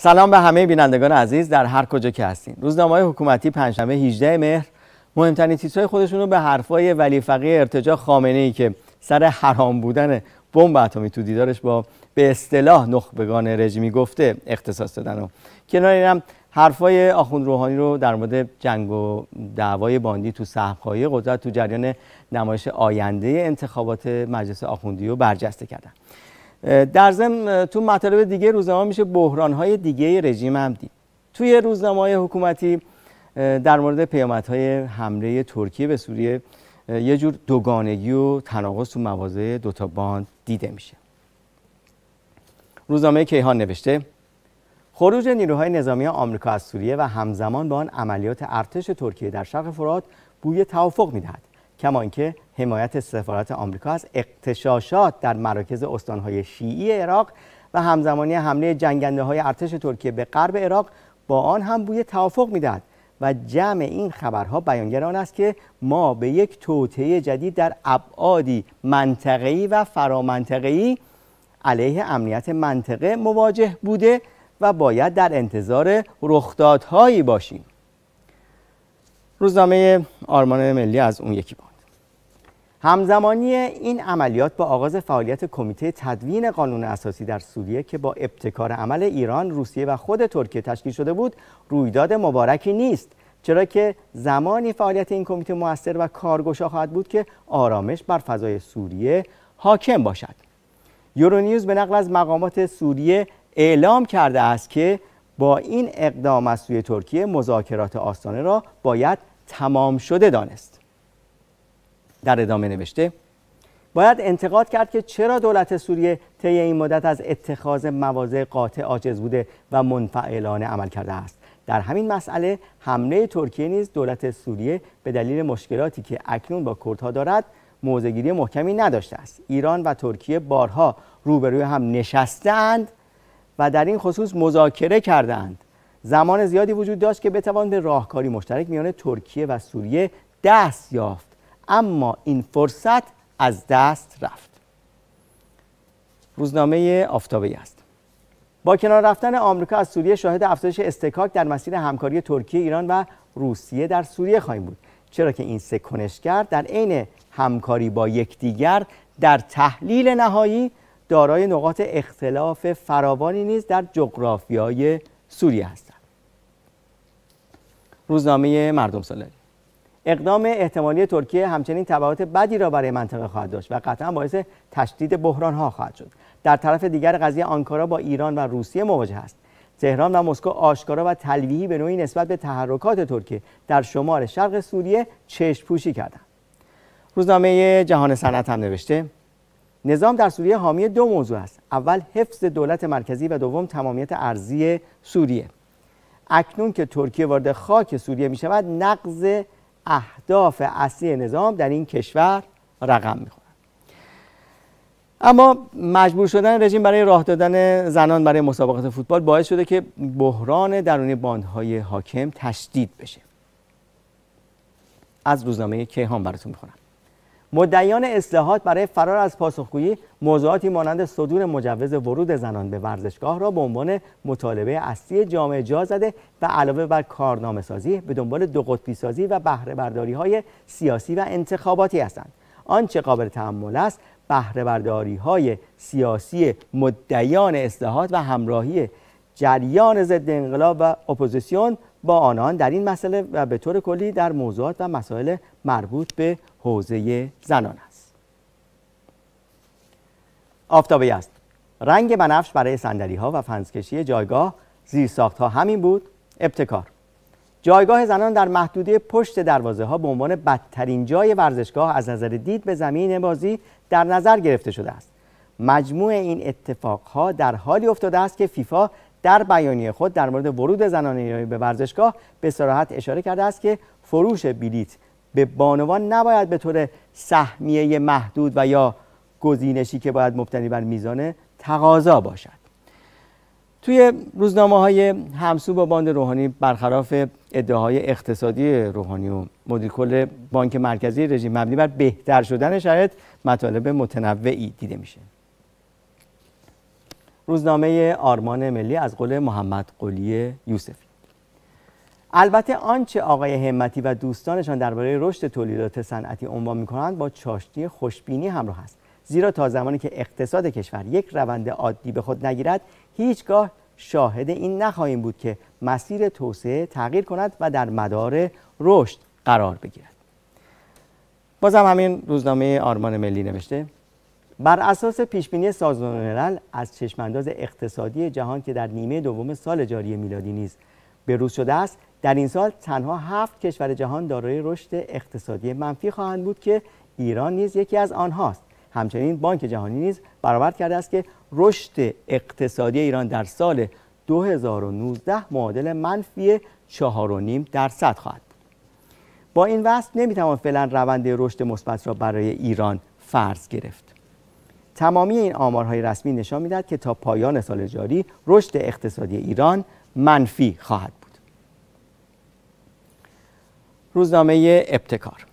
سلام به همه بینندگان عزیز در هر کجا که هستین روزنامه حکومتی پنجشنبه 18 مهر مهمترین تیترهای خودشون رو به حرفای ولی فقیه ارتجا خامنه ای که سر حرام بودن بمب اتمی تو دیدارش با به اصطلاح نخبگان رژیمی گفته اختصاص دادن و کنار اینم حرفای آخوند روحانی رو در مورد جنگ و دعوای باندی تو صحبهای قدرت تو جریان نمایش آینده انتخابات مجلس آخوندی رو برجسته کردن در ضمن تو مطالب دیگه روزنامه میشه بحرانهای دیگه رژیم هم دید توی روزنامه های حکومتی در مورد پیامدهای حمله ترکیه به سوریه یه جور دوگانگی و تناقض تو مواضع دوتا باند دیده میشه روزنامه کیهان نوشته خروج نیروهای نظامی آمریکا از سوریه و همزمان با آن عملیات ارتش ترکیه در شرق فرات بوی توافق میدهد کما اینکه حمایت سفارت آمریکا از اقتشاشات در مراکز استانهای شیعی عراق و همزمانی حمله جنگنده های ارتش ترکیه به غرب عراق با آن هم بوی توافق میدهد و جمع این خبرها بیانگر آن است که ما به یک توطعه جدید در ابعادی منطقه‌ای و فرامنطقه‌ای علیه امنیت منطقه مواجه بوده و باید در انتظار رخدادهایی باشیم روزنامه آرمان ملی از اون یکی با همزمانی این عملیات با آغاز فعالیت کمیته تدوین قانون اساسی در سوریه که با ابتکار عمل ایران، روسیه و خود ترکیه تشکیل شده بود، رویداد مبارکی نیست. چرا که زمانی فعالیت این کمیته موثر و کارگشا خواهد بود که آرامش بر فضای سوریه حاکم باشد. یورونیوز به نقل از مقامات سوریه اعلام کرده است که با این اقدام از سوی ترکیه مذاکرات آستانه را باید تمام شده دانست. در ادامه نوشته باید انتقاد کرد که چرا دولت سوریه طی این مدت از اتخاذ مواضع قاطع عاجز بوده و منفعلانه عمل کرده است در همین مسئله حمله ترکیه نیز دولت سوریه به دلیل مشکلاتی که اکنون با کردها دارد موضعگیری محکمی نداشته است ایران و ترکیه بارها روبروی هم نشستند و در این خصوص مذاکره کردند زمان زیادی وجود داشت که بتوان به راهکاری مشترک میان ترکیه و سوریه دست یافت اما این فرصت از دست رفت روزنامه آفتابی است با کنار رفتن آمریکا از سوریه شاهد افزایش استکاک در مسیر همکاری ترکیه ایران و روسیه در سوریه خواهیم بود چرا که این سه کنشگر در عین همکاری با یکدیگر در تحلیل نهایی دارای نقاط اختلاف فراوانی نیز در جغرافیای سوریه هستند روزنامه مردم سالاری اقدام احتمالی ترکیه همچنین تبعات بدی را برای منطقه خواهد داشت و قطعا باعث تشدید بحران ها خواهد شد در طرف دیگر قضیه آنکارا با ایران و روسیه مواجه است تهران و مسکو آشکارا و تلویحی به نوعی نسبت به تحرکات ترکیه در شمال شرق سوریه چشم پوشی کردند روزنامه جهان صنعت هم نوشته نظام در سوریه حامی دو موضوع است اول حفظ دولت مرکزی و دوم تمامیت ارزی سوریه اکنون که ترکیه وارد خاک سوریه می شود نقض اهداف اصلی نظام در این کشور رقم میخورد اما مجبور شدن رژیم برای راه دادن زنان برای مسابقات فوتبال باعث شده که بحران درونی باندهای حاکم تشدید بشه از روزنامه کیهان براتون میخونم مدعیان اصلاحات برای فرار از پاسخگویی موضوعاتی مانند صدور مجوز ورود زنان به ورزشگاه را به عنوان مطالبه اصلی جامعه جا زده و علاوه بر کارنامه سازی به دنبال دو قطبی و بهره برداری های سیاسی و انتخاباتی هستند آنچه قابل تحمل است بهره برداری های سیاسی مدعیان اصلاحات و همراهی جریان ضد انقلاب و اپوزیسیون با آنان در این مسئله و به طور کلی در موضوعات و مسائل مربوط به حوزه زنان است آفتابه است رنگ بنفش برای سندلی ها و فنسکشی جایگاه زیر ساخت ها همین بود ابتکار جایگاه زنان در محدوده پشت دروازه ها به عنوان بدترین جای ورزشگاه از نظر دید به زمین بازی در نظر گرفته شده است مجموع این اتفاقها در حالی افتاده است که فیفا در بیانیه خود در مورد ورود زنان ایرانی به ورزشگاه به صراحت اشاره کرده است که فروش بلیت به بانوان نباید به طور سهمیه محدود و یا گزینشی که باید مبتنی بر میزان تقاضا باشد توی روزنامه های همسو با باند روحانی برخلاف ادعاهای اقتصادی روحانی و مدیر کل بانک مرکزی رژیم مبنی بر بهتر شدن شرایط مطالب متنوعی دیده میشه روزنامه آرمان ملی از قول محمد قلی یوسفی البته آنچه آقای همتی و دوستانشان درباره رشد تولیدات صنعتی عنوان میکنند با چاشنی خوشبینی همراه است زیرا تا زمانی که اقتصاد کشور یک روند عادی به خود نگیرد هیچگاه شاهد این نخواهیم بود که مسیر توسعه تغییر کند و در مدار رشد قرار بگیرد بازم همین روزنامه آرمان ملی نوشته بر اساس پیشبینی سازمان ملل از چشمانداز اقتصادی جهان که در نیمه دوم سال جاری میلادی نیز روز شده است در این سال تنها هفت کشور جهان دارای رشد اقتصادی منفی خواهند بود که ایران نیز یکی از آنهاست همچنین بانک جهانی نیز برآورد کرده است که رشد اقتصادی ایران در سال 2019 معادل منفی 4.5 درصد خواهد با این وصف نمیتوان فعلا روند رشد مثبت را برای ایران فرض گرفت تمامی این آمارهای رسمی نشان میدهد که تا پایان سال جاری رشد اقتصادی ایران منفی خواهد بود روزنامه ابتکار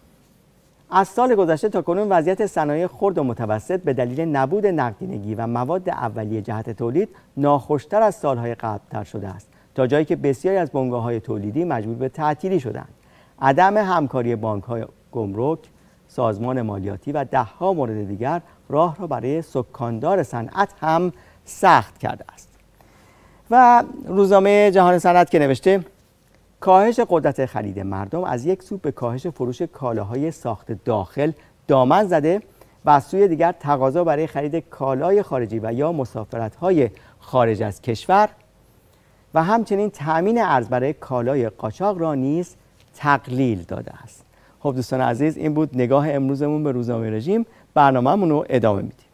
از سال گذشته تا کنون وضعیت صنایع خرد و متوسط به دلیل نبود نقدینگی و مواد اولیه جهت تولید ناخوشتر از سالهای قبلتر شده است تا جایی که بسیاری از بنگاه های تولیدی مجبور به تعطیلی شدند عدم همکاری بانک های گمرک سازمان مالیاتی و دهها مورد دیگر راه را برای سکاندار صنعت هم سخت کرده است و روزنامه جهان صنعت که نوشته کاهش قدرت خرید مردم از یک سو به کاهش فروش کالاهای ساخت داخل دامن زده و از سوی دیگر تقاضا برای خرید کالای خارجی و یا های خارج از کشور و همچنین تامین ارز برای کالای قاچاق را نیز تقلیل داده است خب دوستان عزیز این بود نگاه امروزمون به روزنامه رژیم برنامهمون رو ادامه میدیم